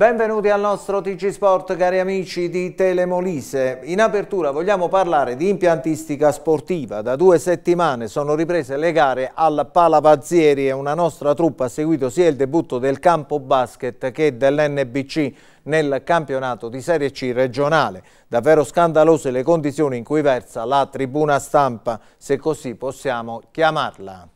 Benvenuti al nostro TG Sport cari amici di Telemolise. In apertura vogliamo parlare di impiantistica sportiva. Da due settimane sono riprese le gare al Palavazieri e una nostra truppa ha seguito sia il debutto del campo basket che dell'NBC nel campionato di Serie C regionale. Davvero scandalose le condizioni in cui versa la tribuna stampa, se così possiamo chiamarla.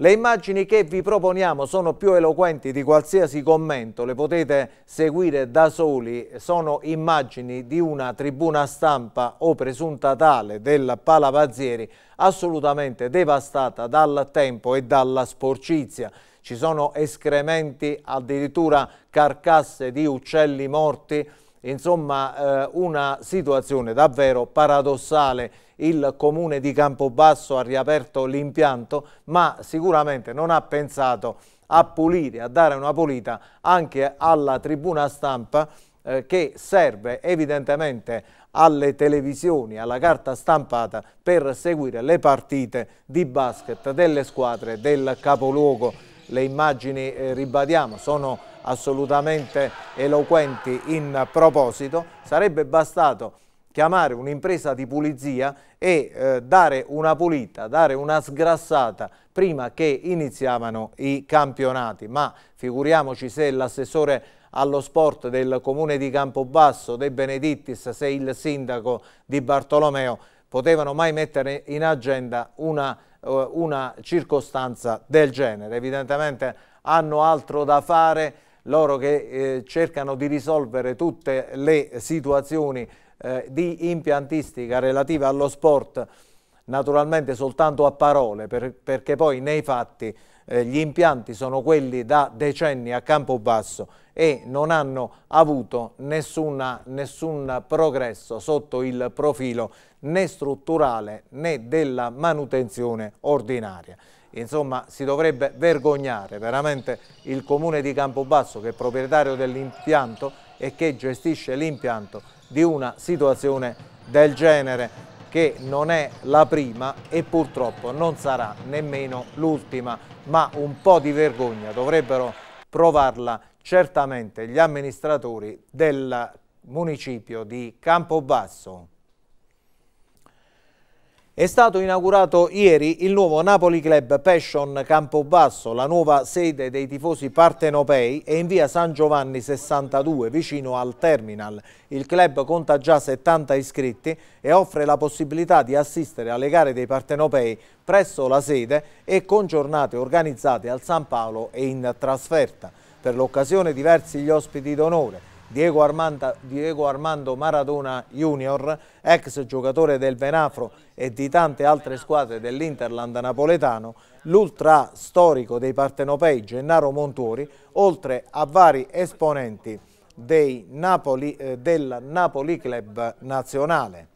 Le immagini che vi proponiamo sono più eloquenti di qualsiasi commento, le potete seguire da soli, sono immagini di una tribuna stampa o presunta tale del Palavazieri assolutamente devastata dal tempo e dalla sporcizia. Ci sono escrementi, addirittura carcasse di uccelli morti, Insomma, eh, una situazione davvero paradossale. Il comune di Campobasso ha riaperto l'impianto, ma sicuramente non ha pensato a pulire, a dare una pulita anche alla tribuna stampa eh, che serve evidentemente alle televisioni, alla carta stampata per seguire le partite di basket delle squadre del capoluogo. Le immagini, eh, ribadiamo, sono assolutamente eloquenti in proposito, sarebbe bastato chiamare un'impresa di pulizia e eh, dare una pulita, dare una sgrassata prima che iniziavano i campionati, ma figuriamoci se l'assessore allo sport del comune di Campobasso, De Benedittis, se il sindaco di Bartolomeo potevano mai mettere in agenda una, eh, una circostanza del genere. Evidentemente hanno altro da fare loro che eh, cercano di risolvere tutte le situazioni eh, di impiantistica relative allo sport naturalmente soltanto a parole per, perché poi nei fatti eh, gli impianti sono quelli da decenni a campo basso e non hanno avuto nessuna, nessun progresso sotto il profilo né strutturale né della manutenzione ordinaria. Insomma, si dovrebbe vergognare veramente il comune di Campobasso che è proprietario dell'impianto e che gestisce l'impianto di una situazione del genere che non è la prima e purtroppo non sarà nemmeno l'ultima, ma un po' di vergogna dovrebbero provarla certamente gli amministratori del municipio di Campobasso. È stato inaugurato ieri il nuovo Napoli Club Passion Campobasso, la nuova sede dei tifosi partenopei è in via San Giovanni 62, vicino al terminal. Il club conta già 70 iscritti e offre la possibilità di assistere alle gare dei partenopei presso la sede e con giornate organizzate al San Paolo e in trasferta. Per l'occasione diversi gli ospiti d'onore, Diego, Armanda, Diego Armando Maradona Junior, ex giocatore del Venafro e di tante altre squadre dell'Interland napoletano, l'ultra storico dei partenopei Gennaro Montuori, oltre a vari esponenti Napoli, eh, del Napoli Club Nazionale.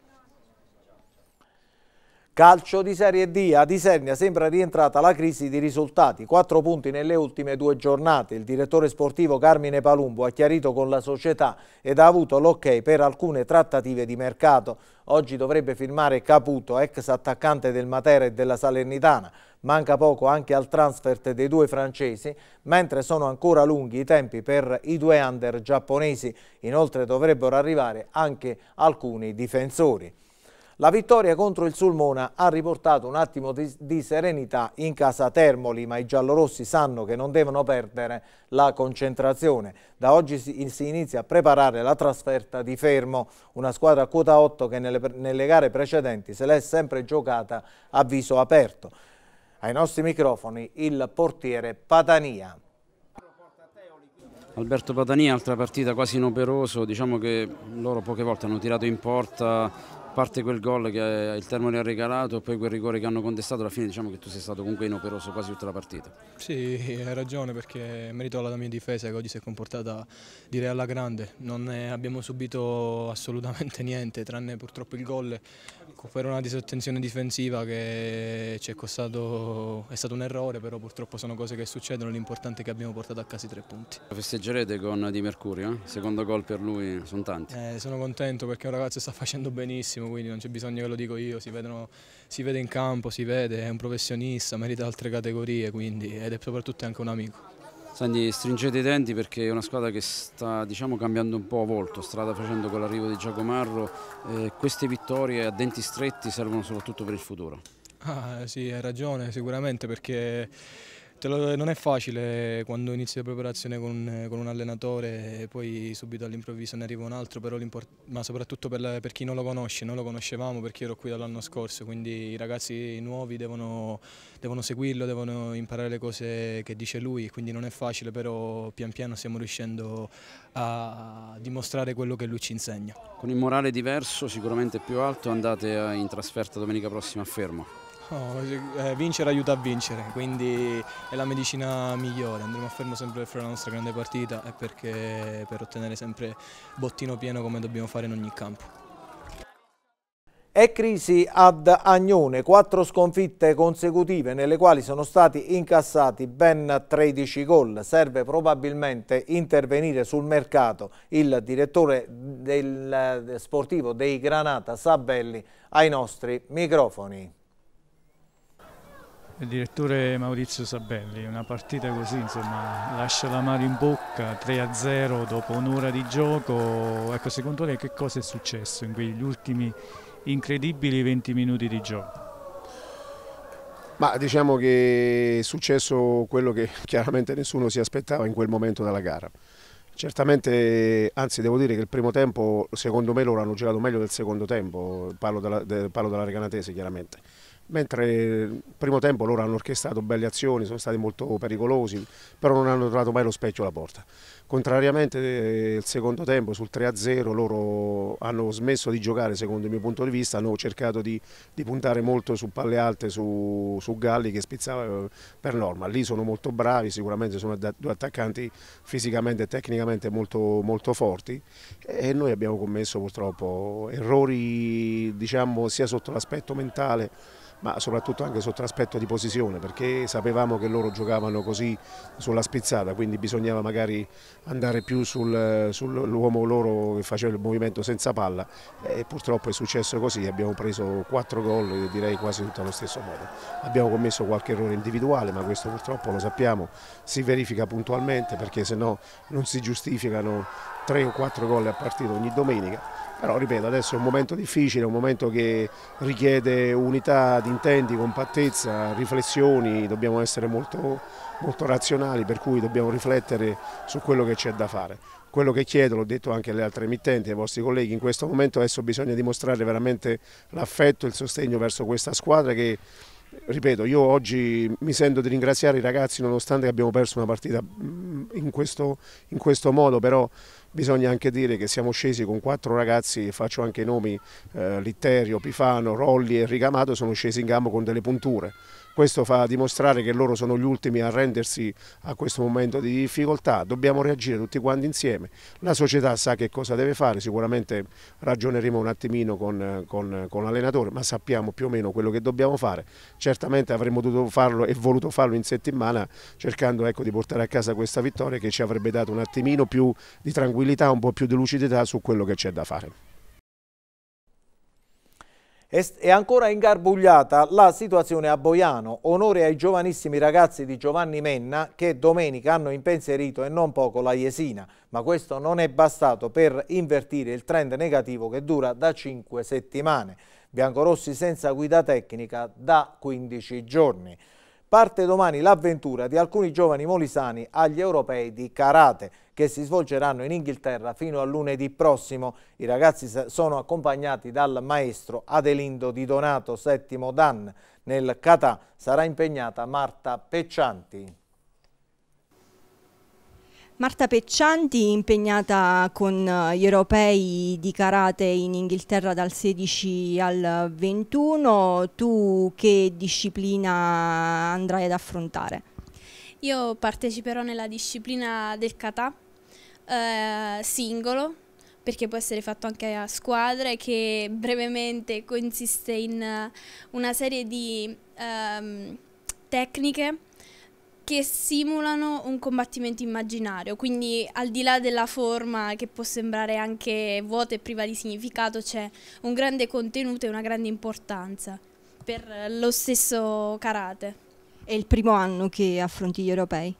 Calcio di Serie D, a Isernia sembra rientrata la crisi di risultati, quattro punti nelle ultime due giornate. Il direttore sportivo Carmine Palumbo ha chiarito con la società ed ha avuto l'ok per alcune trattative di mercato. Oggi dovrebbe firmare Caputo, ex attaccante del Matera e della Salernitana. Manca poco anche al transfert dei due francesi, mentre sono ancora lunghi i tempi per i due under giapponesi. Inoltre dovrebbero arrivare anche alcuni difensori. La vittoria contro il Sulmona ha riportato un attimo di, di, serenità in casa Termoli, ma i giallorossi sanno che non devono perdere la concentrazione. Da oggi si, si inizia a preparare la trasferta di Fermo, una squadra a quota 8 che nelle, nelle gare precedenti se l'è sempre giocata a viso aperto. Ai nostri microfoni il portiere Patania. Alberto Patania, altra partita quasi inoperoso, diciamo che loro poche volte hanno tirato in porta parte quel gol che il Termoli ha regalato e poi quel rigore che hanno contestato, alla fine diciamo che tu sei stato comunque inoperoso quasi tutta la partita. Sì, hai ragione perché merito alla mia difesa che oggi si è comportata direi alla grande, non abbiamo subito assolutamente niente tranne purtroppo il gol per una disattenzione difensiva che ci è costato, è stato un errore però purtroppo sono cose che succedono, l'importante è che abbiamo portato a casa i tre punti. Lo Festeggerete con Di Mercurio, eh? secondo gol per lui, sono tanti. Eh, sono contento perché un ragazzo sta facendo benissimo benissimo, quindi non c'è bisogno che lo dico io, si, vedono, si, vede in campo, si vede, è un professionista, merita altre categorie quindi, ed è soprattutto anche un amico. Sandi, stringete i denti perché è una squadra che sta diciamo, cambiando un po' volto, strada facendo con l'arrivo di Giacomarro, eh, queste vittorie a denti stretti servono soprattutto per il futuro. Ah, sì, hai ragione sicuramente perché lo, non è facile quando inizi la preparazione con, con un allenatore e poi subito all'improvviso ne arriva un altro, ma soprattutto per, per, chi non lo conosce, noi lo conoscevamo perché ero qui dall'anno scorso, quindi i ragazzi nuovi devono, devono, seguirlo, devono imparare le cose che dice lui, quindi non è facile, però pian piano stiamo riuscendo a dimostrare quello che lui ci insegna. Con il morale diverso, sicuramente più alto, andate in trasferta domenica prossima a Fermo. No, eh, vincere aiuta a vincere, quindi è la medicina migliore, andremo a fermo sempre per fare la nostra grande partita e perché per ottenere sempre bottino pieno come dobbiamo fare in ogni campo. È crisi ad Agnone, quattro sconfitte consecutive nelle quali sono stati incassati ben 13 gol. Serve probabilmente intervenire sul mercato. Il direttore del eh, sportivo dei Granata, Sabelli, ai nostri microfoni il direttore Maurizio Sabelli, una partita così insomma lascia la mano in bocca 3-0 dopo un'ora di gioco, ecco secondo lei che cosa è successo in quegli ultimi incredibili 20 minuti di gioco? Ma diciamo che è successo quello che chiaramente nessuno si aspettava in quel momento della gara. Certamente, anzi devo dire che il primo tempo secondo me loro hanno girato meglio del secondo tempo, parlo della, de, parlo della Recanatese chiaramente mentre nel primo tempo loro hanno orchestrato belle azioni, sono stati molto pericolosi, però non hanno trovato mai lo specchio alla porta. Contrariamente al eh, secondo tempo, sul 3-0, loro hanno smesso di giocare secondo il mio punto di vista, hanno cercato di, di puntare molto su palle alte, su, su, Galli che spizzava eh, per norma. Lì sono molto bravi, sicuramente sono due attaccanti fisicamente e tecnicamente molto, molto forti e noi abbiamo commesso purtroppo errori diciamo, sia sotto l'aspetto mentale ma soprattutto anche sotto l'aspetto di posizione perché sapevamo che loro giocavano così sulla spizzata quindi bisognava magari andare più sul, sull'uomo loro che faceva il movimento senza palla e purtroppo è successo così abbiamo preso quattro gol direi quasi tutto allo stesso modo abbiamo commesso qualche errore individuale ma questo purtroppo lo sappiamo si verifica puntualmente perché se no non si giustificano tre o quattro gol a partita ogni domenica però ripeto, adesso è un momento difficile, un momento che richiede unità di intenti, compattezza, riflessioni, dobbiamo essere molto, molto razionali, per cui dobbiamo riflettere su quello che c'è da fare. Quello che chiedo, l'ho detto anche alle altre emittenti, ai vostri colleghi, in questo momento adesso bisogna dimostrare veramente l'affetto e il sostegno verso questa squadra che ripeto, io oggi mi sento di ringraziare i ragazzi nonostante abbiamo perso una partita mm, in questo, in questo modo, però bisogna anche dire che siamo scesi con quattro ragazzi, faccio anche i nomi, eh, Litterio, Pifano, Rolli e Ricamato, sono scesi in campo con delle punture. Questo fa dimostrare che loro sono gli ultimi a rendersi a questo momento di difficoltà, dobbiamo reagire tutti quanti insieme, la società sa che cosa deve fare, sicuramente ragioneremo un attimino con, con, con l'allenatore, ma sappiamo più o meno quello che dobbiamo fare, certamente avremmo dovuto farlo e voluto farlo in settimana cercando ecco, di portare a casa questa vittoria che ci avrebbe dato un attimino più di tranquillità, un po' più di lucidità su quello che c'è da fare. È ancora ingarbugliata la situazione a Boiano. Onore ai giovanissimi ragazzi di Giovanni Menna che domenica hanno impensierito e non poco la Iesina, ma questo non è bastato per invertire il trend negativo che dura da 5 settimane. Biancorossi senza guida tecnica da 15 giorni. Parte domani l'avventura di alcuni giovani molisani agli europei di karate che si svolgeranno in Inghilterra fino a lunedì prossimo. I ragazzi sono accompagnati dal maestro Adelindo Di Donato settimo Dan. Nel kata sarà impegnata Marta Peccianti. Marta Peccianti impegnata con eh, gli europei di karate in Inghilterra dal 16 al 21, tu che disciplina andrai ad affrontare? Io parteciperò nella disciplina del kata eh, singolo perché può essere fatto anche a squadre che brevemente consiste in una serie di ehm, tecniche che simulano un combattimento immaginario, quindi al di là della forma che può sembrare anche vuota e priva di significato, c'è un grande contenuto e una grande importanza per lo stesso karate. È il primo anno che affronti gli europei?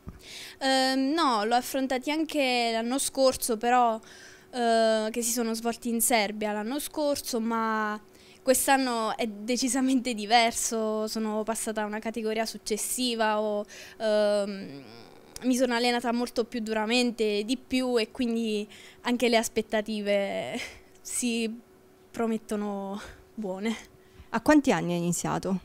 Uh, no, l'ho affrontati anche l'anno scorso, però uh, che si sono svolti in Serbia l'anno scorso, ma Quest'anno è decisamente diverso, sono passata a una categoria successiva, o ehm, mi sono allenata molto più duramente, di più e quindi anche le aspettative si promettono buone. A quanti anni hai iniziato?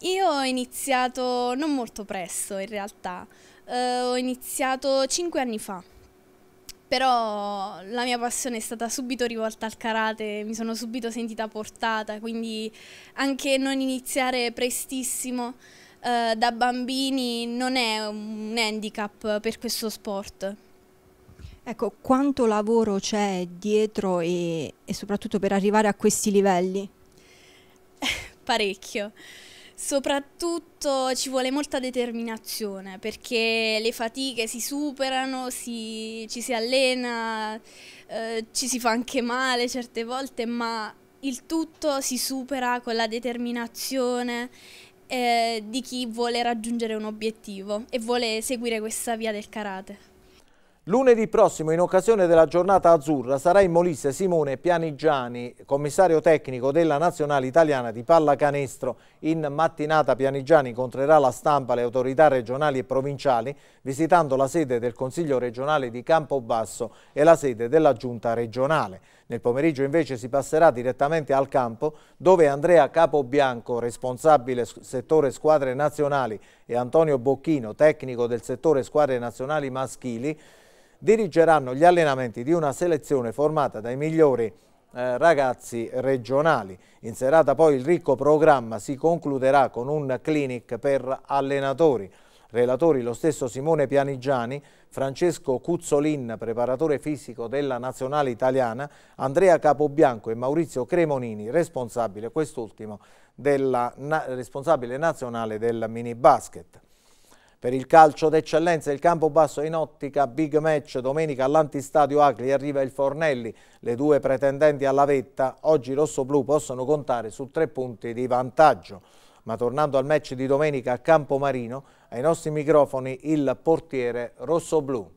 Io ho iniziato non molto presto in realtà, eh, ho iniziato cinque anni fa però la mia passione è stata subito rivolta al karate, mi sono subito sentita portata, quindi anche non iniziare prestissimo eh, da bambini non è un handicap per questo sport. Ecco, quanto lavoro c'è dietro e, e soprattutto per arrivare a questi livelli? Parecchio. Soprattutto ci vuole molta determinazione perché le fatiche si superano, si, ci si allena, eh, ci si fa anche male certe volte, ma il tutto si supera con la determinazione eh, di chi vuole raggiungere un obiettivo e vuole seguire questa via del karate. Lunedì prossimo, in occasione della giornata azzurra, sarà in Molise Simone Pianigiani, commissario tecnico della Nazionale Italiana di Pallacanestro. In mattinata Pianigiani incontrerà la stampa, le autorità regionali e provinciali, visitando la sede del Consiglio regionale di Campobasso e la sede della Giunta regionale. Nel pomeriggio invece si passerà direttamente al campo, dove Andrea Capobianco, responsabile settore squadre nazionali, e Antonio Bocchino, tecnico del settore squadre nazionali maschili, dirigeranno gli allenamenti di una selezione formata dai migliori eh, ragazzi regionali. In serata poi il ricco programma si concluderà con un clinic per allenatori. Relatori lo stesso Simone Pianigiani, Francesco Cuzzolin, preparatore fisico della nazionale italiana, Andrea Capobianco e Maurizio Cremonini, responsabile quest'ultimo responsabile nazionale del mini basket. Per il calcio d'eccellenza il campo basso in ottica, big match domenica all'antistadio Agli arriva il Fornelli, le due pretendenti alla vetta, oggi i rossoblù possono contare su tre punti di vantaggio. Ma tornando al match di domenica a Campomarino, ai nostri microfoni il portiere rossoblù.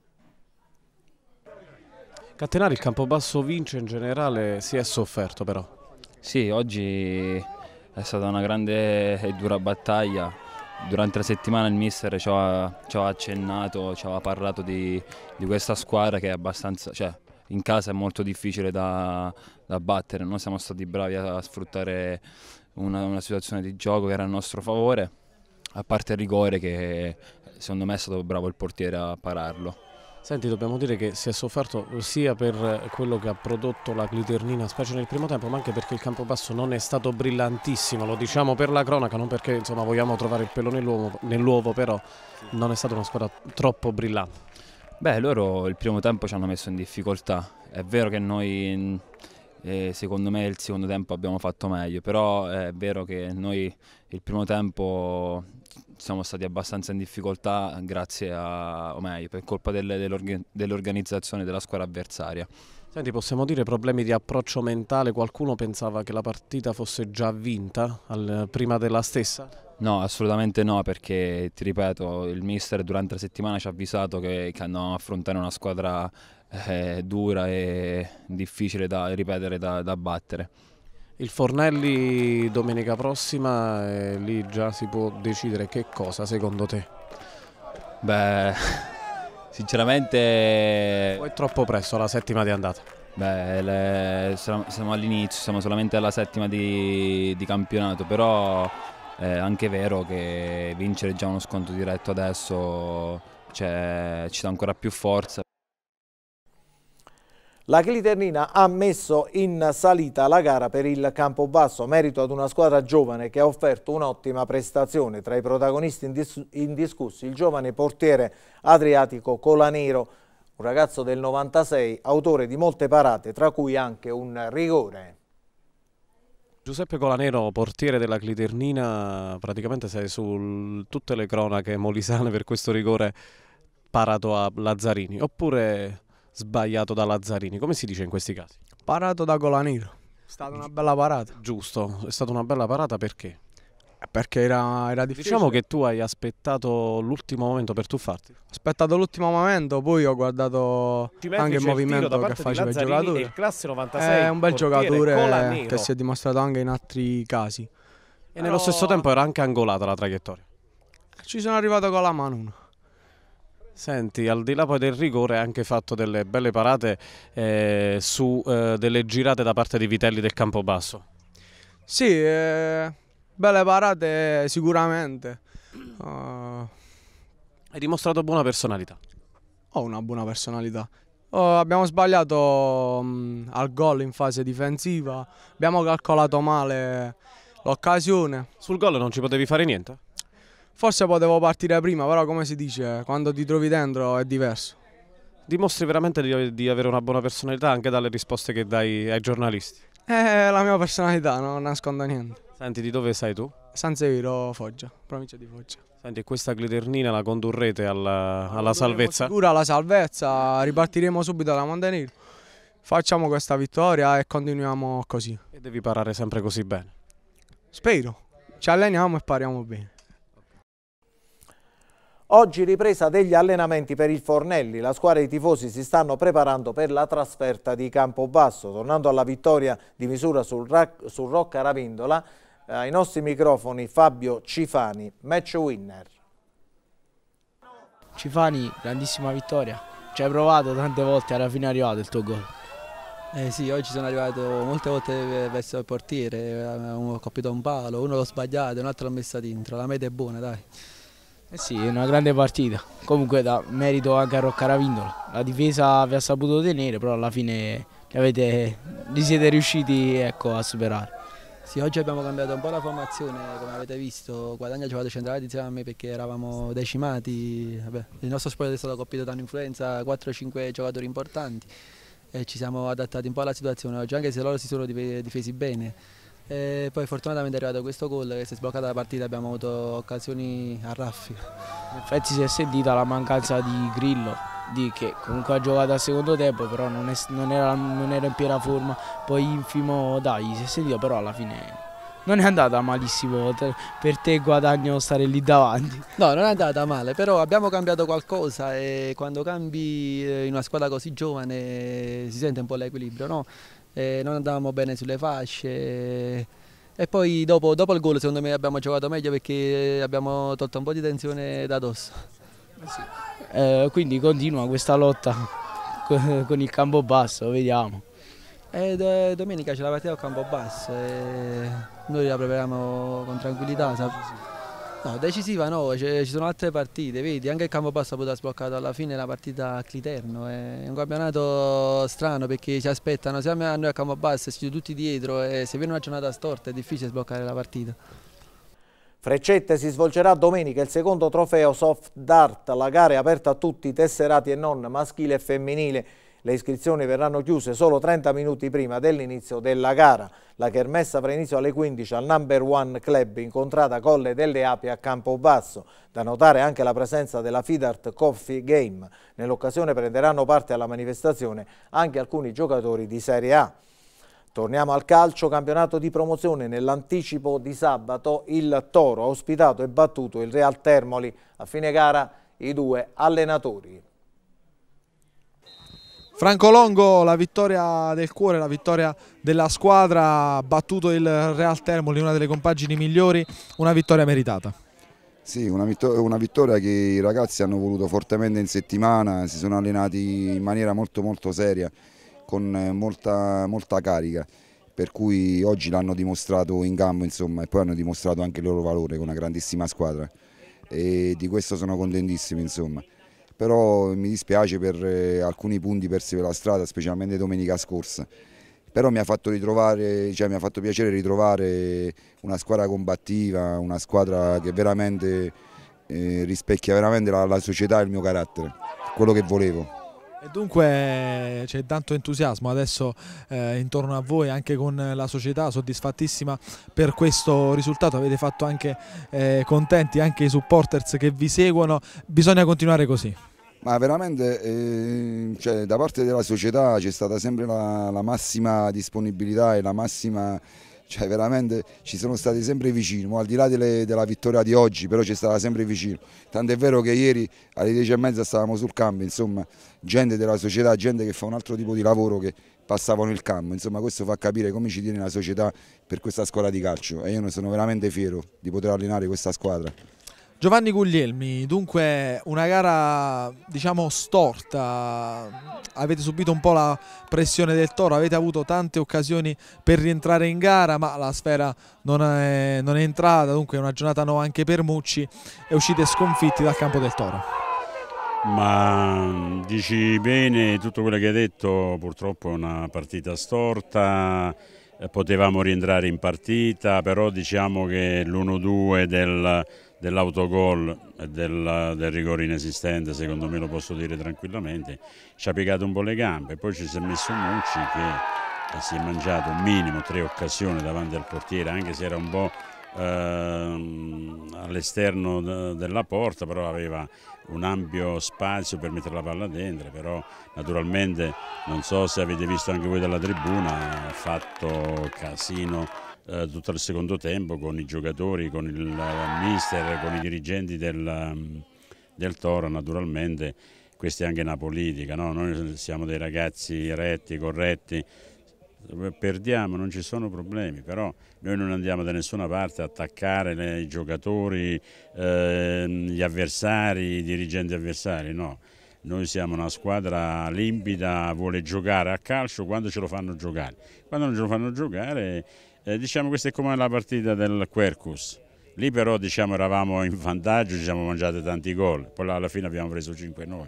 Catenari il campo basso vince in generale, si è sofferto però. Sì, oggi è stata una grande e dura battaglia durante la settimana il mister ci ha accennato, ci ha parlato di, di, questa squadra che è abbastanza, cioè, in casa è molto difficile da, da battere, noi siamo stati bravi a sfruttare una, una, situazione di gioco che era a nostro favore, a parte il rigore che secondo me è stato bravo il portiere a pararlo. Senti, dobbiamo dire che si è sofferto sia per quello che ha prodotto la gliternina, specie nel primo tempo, ma anche perché il campo basso non è stato brillantissimo, lo diciamo per la cronaca, non perché insomma, vogliamo trovare il pelo nell'uovo, nell però non è stata una squadra troppo brillante. Beh, loro il primo tempo ci hanno messo in difficoltà, è vero che noi e secondo me il secondo tempo abbiamo fatto meglio, però eh, è vero che noi il primo tempo siamo stati abbastanza in difficoltà grazie a, o meglio, per colpa delle, dell'organizzazione della squadra avversaria. Senti, possiamo dire problemi di approccio mentale? Qualcuno pensava che la partita fosse già vinta al, prima della stessa? No, assolutamente no, perché ti ripeto, il mister durante la settimana ci ha avvisato che, che andavamo a affrontare una squadra eh, dura e difficile da ripetere, da, da battere. Il Fornelli domenica prossima, eh, lì già si può decidere che cosa secondo te? Beh, sinceramente... O è troppo presto la settima di andata? Beh, le, siamo all'inizio, siamo solamente alla settima di, di campionato, però eh, è anche vero che vincere già uno sconto diretto adesso cioè, ci dà ancora più forza. La Cliternina ha messo in salita la gara per il Campobasso, merito ad una squadra giovane che ha offerto un'ottima prestazione. Tra i protagonisti indiscussi il giovane portiere Adriatico Colanero, un ragazzo del 96, autore di molte parate, tra cui anche un rigore. Giuseppe Colanero, portiere della Cliternina, praticamente sei su tutte le cronache molisane per questo rigore parato a Lazzarini, oppure sbagliato da Lazzarini. Come si dice in questi casi? Parato da Colaniro. È stata una bella parata. Giusto, è stata una bella parata perché? Perché era, era difficile. Diciamo che tu hai aspettato l'ultimo momento per tuffarti. Ho aspettato l'ultimo momento, poi ho guardato anche il movimento che faceva il giocatore. Il classe 96, è un bel giocatore Colanero. che si è dimostrato anche in altri casi. E Però... nello stesso tempo era anche angolata la traiettoria. Ci sono arrivato con la mano. Senti, al di là poi del rigore ha anche fatto delle belle parate eh, su eh, delle girate da parte di Vitelli del Campobasso. Sì, eh, belle parate sicuramente. Uh... Hai dimostrato buona personalità. Ho una buona personalità. Oh, abbiamo sbagliato mh, mm, al gol in fase difensiva, abbiamo calcolato male l'occasione. Sul gol non ci potevi fare niente? Forse potevo partire prima, però come si dice, quando ti trovi dentro è diverso. Dimostri veramente di, di avere una buona personalità anche dalle risposte che dai ai giornalisti. È eh, la mia personalità, non nascondo niente. Senti, di dove sei tu? San Severo, Foggia, provincia di Foggia. Senti, questa glidernina la condurrete alla, alla salvezza? Sicura alla salvezza, ripartiremo subito da Montenegro. Facciamo questa vittoria e continuiamo così. E devi parare sempre così bene. Spero. Ci alleniamo e pariamo bene. Oggi ripresa degli allenamenti per il Fornelli, la squadra e i tifosi si stanno preparando per la trasferta di Campobasso. Tornando alla vittoria di misura sul, sul Rocca Ravindola, eh, ai nostri microfoni Fabio Cifani, match winner. Cifani, grandissima vittoria, ci hai provato tante volte, alla fine è arrivato il tuo gol. Eh sì, oggi sono arrivato molte volte verso il portiere, ho eh, colpito un palo, uno l'ho sbagliato, un altro l'ho messa dentro, la meta è buona dai. Eh sì, è una grande partita. Comunque da merito anche a Roccaravindolo. La difesa vi ha saputo tenere, però alla fine li, avete, li siete riusciti ecco, a superare. Sì, oggi abbiamo cambiato un po' la formazione, come avete visto, Guadagna ha giocato centrale insieme a me perché eravamo decimati, Vabbè, il nostro sport è stato colpito da un'influenza, 4-5 giocatori importanti e ci siamo adattati un po' alla situazione oggi, anche se loro si sono difesi bene e poi fortunatamente è arrivato questo gol che si è sbloccata la partita, abbiamo avuto occasioni a raffi. In effetti si è sentita la mancanza di Grillo, di che comunque ha giocato al secondo tempo, però non, è, non, era, non era, in piena forma. Poi Infimo, dai, si è sentito, però alla fine non è andata malissimo per te guadagno stare lì davanti. No, non è andata male, però abbiamo cambiato qualcosa e quando cambi eh, in una squadra così giovane si sente un po' l'equilibrio, no? eh, non andavamo bene sulle fasce. E poi dopo, dopo il gol secondo me abbiamo giocato meglio perché abbiamo tolto un po' di tensione da dosso. Eh, eh, quindi continua questa lotta con il campo basso, vediamo. E eh, domenica c'è la partita al campo basso e noi la prepariamo con tranquillità. No, decisiva no, ci sono altre partite, vedi, anche il campo basso Campobasso poteva sbloccare alla fine la partita a Cliterno, è un campionato strano perché ci aspettano siamo a noi a basso, siamo tutti dietro e se viene una giornata storta è difficile sbloccare la partita. Freccette si svolgerà domenica il secondo trofeo soft dart, la gara è aperta a tutti, tesserati e non, maschile e femminile. Le iscrizioni verranno chiuse solo 30 minuti prima dell'inizio della gara. La kermessa avrà inizio alle 15 al Number One Club incontrata Colle delle Api a Campobasso. Da notare anche la presenza della Fidart Coffee Game. Nell'occasione prenderanno parte alla manifestazione anche alcuni giocatori di Serie A. Torniamo al calcio, campionato di promozione nell'anticipo di sabato il Toro ha ospitato e battuto il Real Termoli a fine gara i due allenatori. Franco Longo, la vittoria del cuore, la vittoria della squadra, battuto il Real Termoli, una delle compagini migliori, una vittoria meritata. Sì, una vittoria, una vittoria, che i ragazzi hanno voluto fortemente in settimana, si sono allenati in maniera molto molto seria, con eh, molta, molta carica, per cui oggi l'hanno dimostrato in campo insomma, e poi hanno dimostrato anche il loro valore con una grandissima squadra e di questo sono contentissimo insomma però mi dispiace per eh, alcuni punti persi per la strada, specialmente domenica scorsa. Però mi ha fatto, ritrovare, cioè mi ha fatto piacere ritrovare una squadra combattiva, una squadra che veramente eh, rispecchia veramente la, la società e il mio carattere, quello che volevo. E dunque eh, c'è tanto entusiasmo adesso eh, intorno a voi, anche con la società soddisfattissima per questo risultato. Avete fatto anche eh, contenti anche i supporters che vi seguono. Bisogna continuare così. Ma veramente eh, cioè, da parte della società c'è stata sempre la, la, massima disponibilità e la massima... Cioè veramente ci sono stati sempre vicini, al di là delle, della vittoria di oggi però c'è stata sempre vicino. Tant'è vero che ieri alle 10 e mezza stavamo sul campo, insomma gente della società, gente che fa un altro tipo di lavoro che passavano il campo. Insomma questo fa capire come ci tiene la società per questa squadra di calcio e io ne sono veramente fiero di poter allenare questa squadra. Giovanni Guglielmi, dunque una gara diciamo storta, avete subito un po' la pressione del toro, avete avuto tante occasioni per rientrare in gara ma la sfera non è, non è entrata, dunque è una giornata no anche per Mucci e uscite sconfitti dal campo del toro. Ma dici bene tutto quello che hai detto, purtroppo è una partita storta, eh, potevamo rientrare in partita, però diciamo che l'1-2 del dell'autogol e del, del, rigore inesistente, secondo me lo posso dire tranquillamente, ci ha piegato un po' le gambe, poi ci si è messo Mucci che eh, si è mangiato un minimo tre occasioni davanti al portiere, anche se era un po' ehm, all'esterno della porta, però aveva un ampio spazio per mettere la palla dentro, però naturalmente non so se avete visto anche voi dalla tribuna, ha fatto casino eh, tutto il secondo tempo con i giocatori, con il mister, con i dirigenti del, mm, del Toro naturalmente. Questa è anche una politica, no? noi siamo dei ragazzi retti, corretti, perdiamo, non ci sono problemi, però noi non andiamo da nessuna parte a attaccare i giocatori, eh, gli avversari, i dirigenti avversari, no. Noi siamo una squadra limpida, vuole giocare a calcio quando ce lo fanno giocare. Quando non ce lo fanno giocare, eh, diciamo questa è come la partita del Quercus. Lì però diciamo, eravamo in vantaggio, ci siamo mangiati tanti gol, poi alla fine abbiamo preso 5 noi.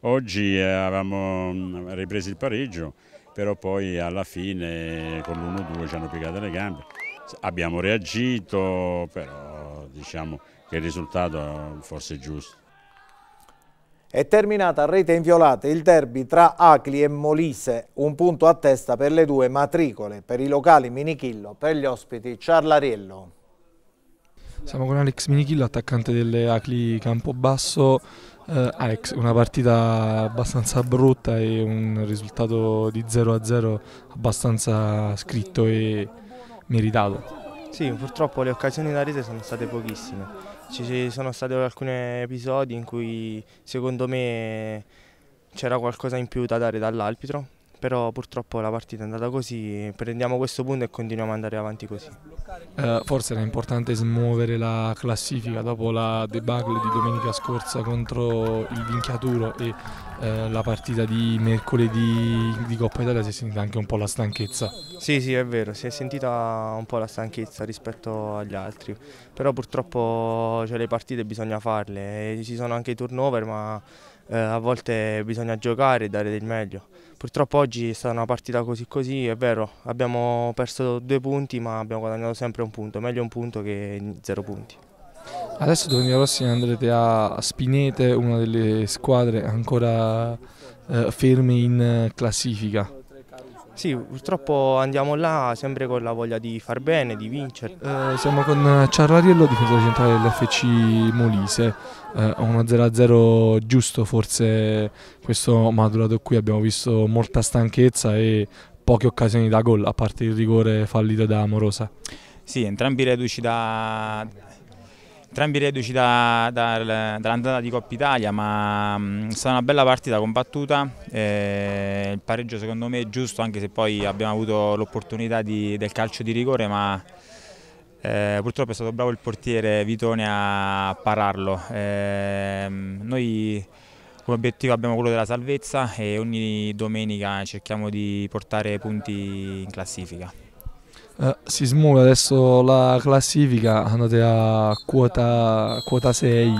Oggi eh, avevamo mm, ripreso il pareggio, però poi alla fine con l'1-2 ci hanno piegato le gambe. Abbiamo reagito, però diciamo che il risultato forse è giusto. È terminata a rete inviolata il derby tra Acli e Molise, un punto a testa per le due matricole, per i locali Minichillo, per gli ospiti Ciarlariello. Siamo con Alex Minichillo, attaccante delle Acli Campobasso. Eh, Alex, una partita abbastanza brutta e un risultato di 0-0 abbastanza scritto e meritato. Sì, purtroppo le occasioni da rete sono state pochissime ci sono stati alcuni episodi in cui secondo me c'era qualcosa in più da dare dall'arbitro però purtroppo la partita è andata così, prendiamo questo punto e continuiamo ad andare avanti così. Eh, forse era importante smuovere la classifica dopo la debacle di domenica scorsa contro il Vinchiaturo e eh, la partita di mercoledì di Coppa Italia si è sentita anche un po' la stanchezza. Sì, sì, è vero, si è sentita un po' la stanchezza rispetto agli altri, però purtroppo cioè, le partite bisogna farle, eh, ci sono anche i turnover ma eh, a volte bisogna giocare e dare del meglio. Purtroppo oggi è stata una partita così così, è vero, abbiamo perso due punti ma abbiamo guadagnato sempre un punto, meglio un punto che zero punti. Adesso domenica prossima andrete a Spinete, una delle squadre ancora eh, ferme in eh, classifica. Sì, purtroppo andiamo là sempre con la voglia di far bene, di vincere. Eh, siamo con Ciarrariello, difensore centrale dell'FC Molise. Eh, uno 0-0 giusto forse questo maturato qui, abbiamo visto molta stanchezza e poche occasioni da gol, a parte il rigore fallito da Amorosa. Sì, entrambi reduci da entrambi reduci da, da, dall'andata di Coppa Italia, ma mh, mm, è stata una bella partita combattuta, eh, il pareggio secondo me è giusto anche se poi abbiamo avuto l'opportunità del calcio di rigore, ma eh, purtroppo è stato bravo il portiere Vitone a pararlo. Eh, noi come obiettivo abbiamo quello della salvezza e ogni domenica cerchiamo di portare punti in classifica. Uh, si smuove adesso la classifica, andate a quota, quota 6, uh,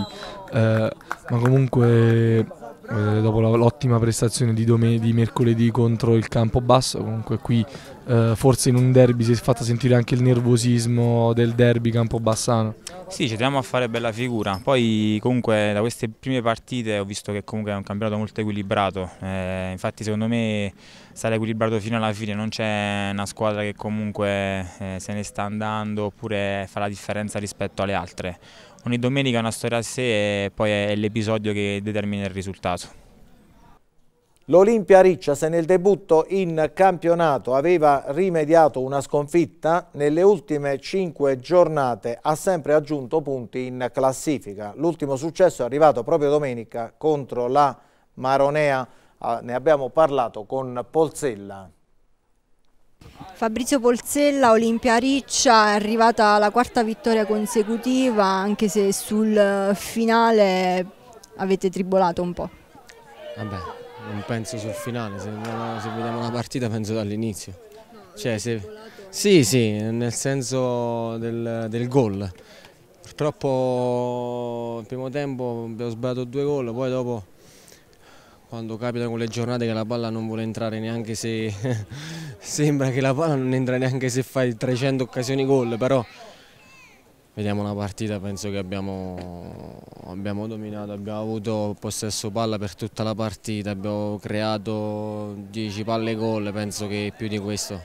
eh, ma comunque eh, dopo l'ottima prestazione di, di, mercoledì contro il campo basso. comunque qui eh, forse in un derby si è fatta sentire anche il nervosismo del derby Campobassano. Sì, ci troviamo a fare bella figura, poi comunque da queste prime partite ho visto che comunque è un campionato molto equilibrato, eh, infatti secondo me sarà equilibrato fino alla fine, non c'è una squadra che comunque eh, se ne sta andando oppure fa la differenza rispetto alle altre ogni domenica è una storia a sé e poi è l'episodio che determina il risultato. L'Olimpia Riccia se nel debutto in campionato aveva rimediato una sconfitta, nelle ultime cinque giornate ha sempre aggiunto punti in classifica. L'ultimo successo è arrivato proprio domenica contro la Maronea, ah, ne abbiamo parlato con Polzella. Fabrizio Polzella, Olimpia Riccia, è arrivata la quarta vittoria consecutiva, anche se sul eh, finale avete tribolato un po'. Vabbè, non penso sul finale, se, se vediamo la partita penso dall'inizio. cioè, se... Sì, sì, nel senso del, del gol. Purtroppo nel primo tempo abbiamo sbagliato due gol, poi dopo quando capitano quelle giornate che la palla non vuole entrare neanche se... sembra che la palla non entra neanche se fai 300 occasioni gol, però vediamo la partita, penso che abbiamo, abbiamo, dominato, abbiamo avuto possesso palla per tutta la partita, abbiamo creato 10 palle gol, penso che più di questo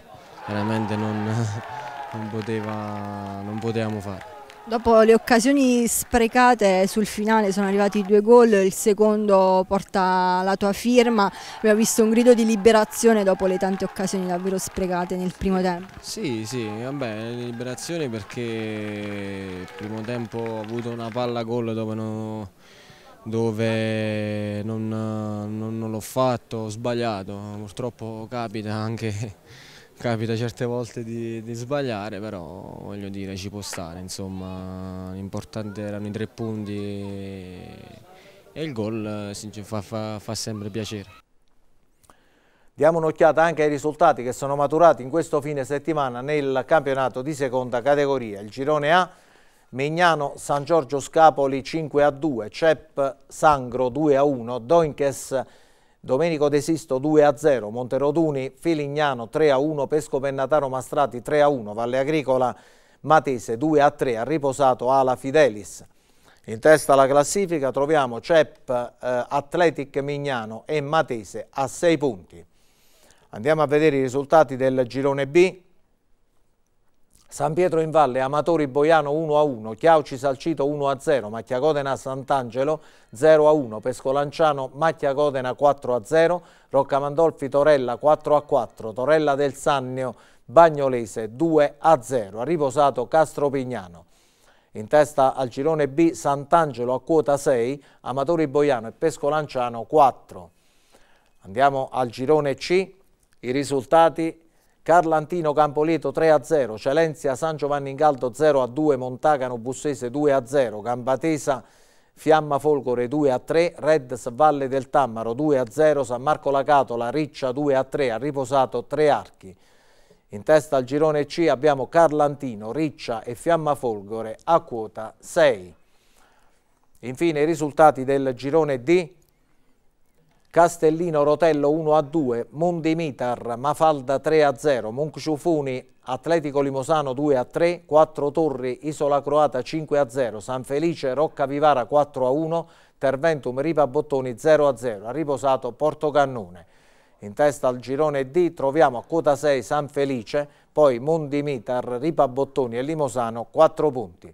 veramente non, non, poteva, non potevamo fare. Dopo le occasioni sprecate sul finale sono arrivati due gol, il secondo porta la tua firma, abbiamo visto un grido di liberazione dopo le tante occasioni davvero sprecate nel primo tempo. Sì, sì, vabbè, liberazione perché il primo tempo ho avuto una palla gol dove non, non, non l'ho fatto, ho sbagliato, purtroppo capita anche Capita certe volte di, di, sbagliare, però voglio dire ci può stare, insomma l'importante erano i tre punti e il gol eh, fa, fa, fa sempre piacere. Diamo un'occhiata anche ai risultati che sono maturati in questo fine settimana nel campionato di seconda categoria. Il girone A, Mignano, San Giorgio Scapoli 5 a 2, CEP Sangro 2 a 1, Doinkes 2 a 1. Domenico De Sisto 2-0, a Monteroduni, Filignano 3-1, a Pesco Pennataro Mastrati 3-1, a Valle Agricola Matese 2-3, a ha riposato Ala Fidelis. In testa alla classifica troviamo CEP, eh, Athletic Mignano e Matese a 6 punti. Andiamo a vedere i risultati del girone B. San Pietro in Valle, Amatori Boiano 1-1, Chiauci Salcito 1-0, Macchia Codena Sant'Angelo 0-1, Pescolanciano Macchia Codena 4-0, Roccamandolfi Torella 4-4, Torella del Sannio Bagnolese 2-0, Castro Pignano. In testa al girone B Sant'Angelo a quota 6, Amatori Boiano e Pescolanciano 4. Andiamo al girone C, i risultati Carlantino Campoleto 3-0, Celenzia San Giovanni Ingaldo 0-2, Montagano Bussese 2-0, Gambatesa Fiamma Folgore 2-3, Reds Valle del Tammaro 2-0, San Marco Lacatola Riccia 2-3, ha riposato 3 archi. In testa al girone C abbiamo Carlantino, Riccia e Fiamma Folgore a quota 6. Infine i risultati del girone D Castellino Rotello 1-2, a Mitar, Mafalda 3-0, a Monciufuni, Atletico Limosano 2-3, a Quattro Torri, Isola Croata 5-0, a San Felice, Rocca Vivara 4-1, a Terventum, Ripa Bottoni 0-0, a riposato Portocannone. In testa al girone D troviamo a quota 6 San Felice, poi Mondimitar, Ripa Bottoni e Limosano 4 punti.